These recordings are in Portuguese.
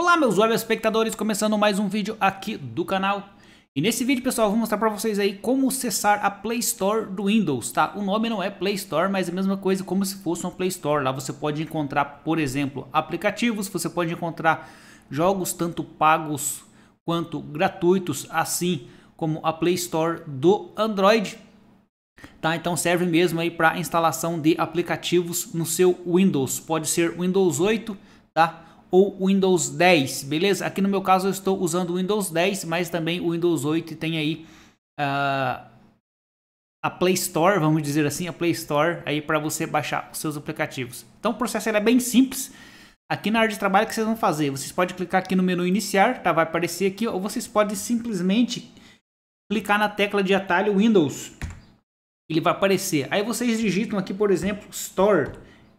Olá meus web espectadores, começando mais um vídeo aqui do canal. E nesse vídeo pessoal, eu vou mostrar para vocês aí como cessar a Play Store do Windows, tá? O nome não é Play Store, mas é a mesma coisa como se fosse uma Play Store. Lá você pode encontrar, por exemplo, aplicativos, você pode encontrar jogos tanto pagos quanto gratuitos, assim como a Play Store do Android. Tá? Então serve mesmo aí para instalação de aplicativos no seu Windows. Pode ser Windows 8, tá? ou Windows 10, beleza? Aqui no meu caso eu estou usando o Windows 10, mas também o Windows 8 tem aí uh, a Play Store, vamos dizer assim, a Play Store aí para você baixar os seus aplicativos. Então o processo é bem simples. Aqui na área de trabalho o que vocês vão fazer? Vocês podem clicar aqui no menu iniciar, tá? Vai aparecer aqui, ou vocês podem simplesmente clicar na tecla de atalho Windows. Ele vai aparecer. Aí vocês digitam aqui, por exemplo, Store,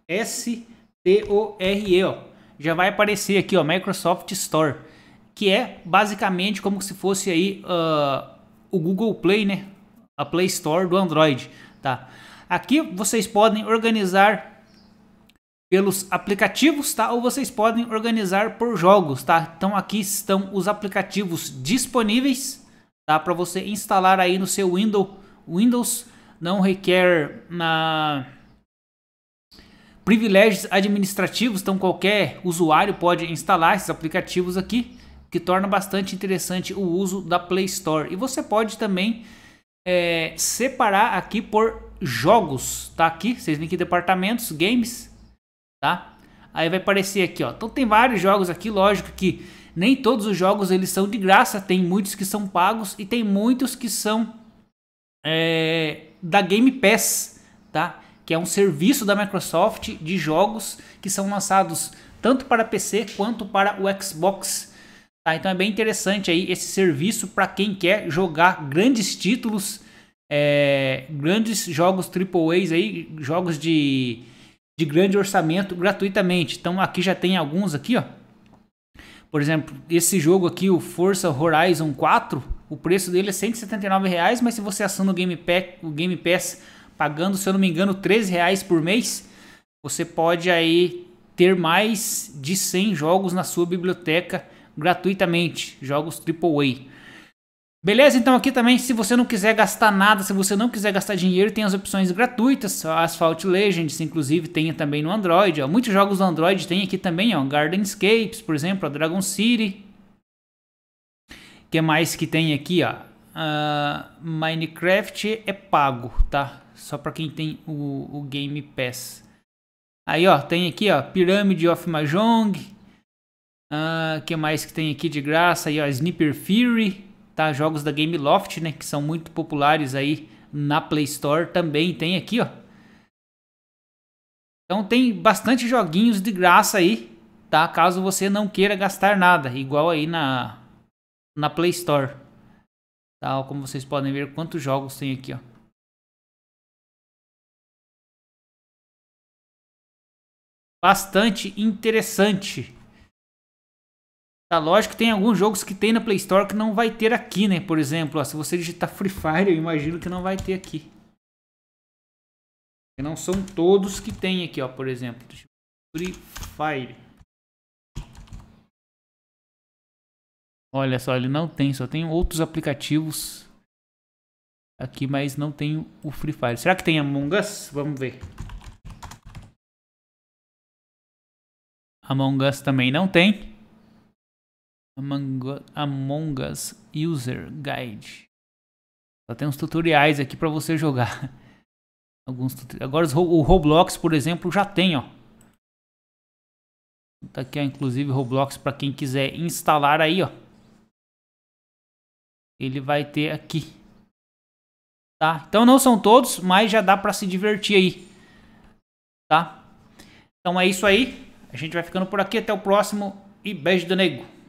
S T O R E, ó já vai aparecer aqui, ó, Microsoft Store, que é basicamente como se fosse aí uh, o Google Play, né? A Play Store do Android, tá? Aqui vocês podem organizar pelos aplicativos, tá? Ou vocês podem organizar por jogos, tá? Então aqui estão os aplicativos disponíveis, tá? Para você instalar aí no seu Windows. Windows não requer na uh, Privilégios administrativos, então qualquer usuário pode instalar esses aplicativos aqui, que torna bastante interessante o uso da Play Store. E você pode também é, separar aqui por jogos, tá aqui, vocês vêm aqui departamentos, games, tá? Aí vai aparecer aqui, ó. Então tem vários jogos aqui, lógico que nem todos os jogos eles são de graça, tem muitos que são pagos e tem muitos que são é, da Game Pass, tá? que é um serviço da Microsoft de jogos que são lançados tanto para PC quanto para o Xbox. Tá? Então é bem interessante aí esse serviço para quem quer jogar grandes títulos, é, grandes jogos AAA, aí, jogos de, de grande orçamento gratuitamente. Então aqui já tem alguns aqui, ó. Por exemplo, esse jogo aqui, o Forza Horizon 4, o preço dele é R$ 179, reais, mas se você assina o Game Pass, o Game Pass pagando, se eu não me engano, 13 reais por mês, você pode aí ter mais de 100 jogos na sua biblioteca gratuitamente, jogos AAA. Beleza? Então aqui também, se você não quiser gastar nada, se você não quiser gastar dinheiro, tem as opções gratuitas, Asphalt Legends, inclusive tem também no Android, ó. muitos jogos do Android tem aqui também, ó, Gardenscapes, por exemplo, ó, Dragon City, que mais que tem aqui, ó, uh, Minecraft é pago, tá? Só para quem tem o, o Game Pass. Aí, ó, tem aqui, ó, Pirâmide of Mahjong. Uh, que mais que tem aqui de graça? Aí, ó, Sniper Fury, tá? Jogos da Game Loft, né? Que são muito populares aí na Play Store também tem aqui, ó. Então tem bastante joguinhos de graça aí, tá? Caso você não queira gastar nada, igual aí na na Play Store. Tá? Como vocês podem ver, quantos jogos tem aqui, ó. bastante interessante. Tá lógico que tem alguns jogos que tem na Play Store que não vai ter aqui, né? Por exemplo, ó, se você digitar Free Fire, eu imagino que não vai ter aqui. Não são todos que tem aqui, ó, por exemplo. Free Fire. Olha só, ele não tem, só tem outros aplicativos aqui, mas não tem o Free Fire. Será que tem Among Us? Vamos ver. Among Us também não tem. Among Us User Guide. Só tem uns tutoriais aqui para você jogar. Alguns tutoriais. Agora o Roblox, por exemplo, já tem, ó. Tá aqui, ó, inclusive Roblox para quem quiser instalar aí, ó. Ele vai ter aqui. Tá? Então não são todos, mas já dá para se divertir aí. Tá? Então é isso aí. A gente vai ficando por aqui. Até o próximo e beijo do nego.